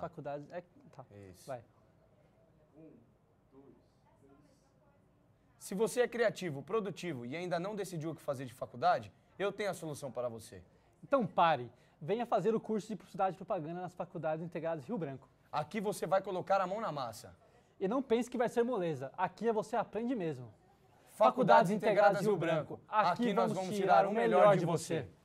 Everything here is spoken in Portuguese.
faculdades. É, tá. Isso. Vai. Um, dois, três. Se você é criativo, produtivo e ainda não decidiu o que fazer de faculdade, eu tenho a solução para você. Então pare. Venha fazer o curso de publicidade e propaganda nas faculdades integradas Rio Branco. Aqui você vai colocar a mão na massa. E não pense que vai ser moleza. Aqui é você aprende mesmo. Faculdades, faculdades integradas, integradas Rio Branco. Aqui, Aqui nós vamos tirar o melhor de você.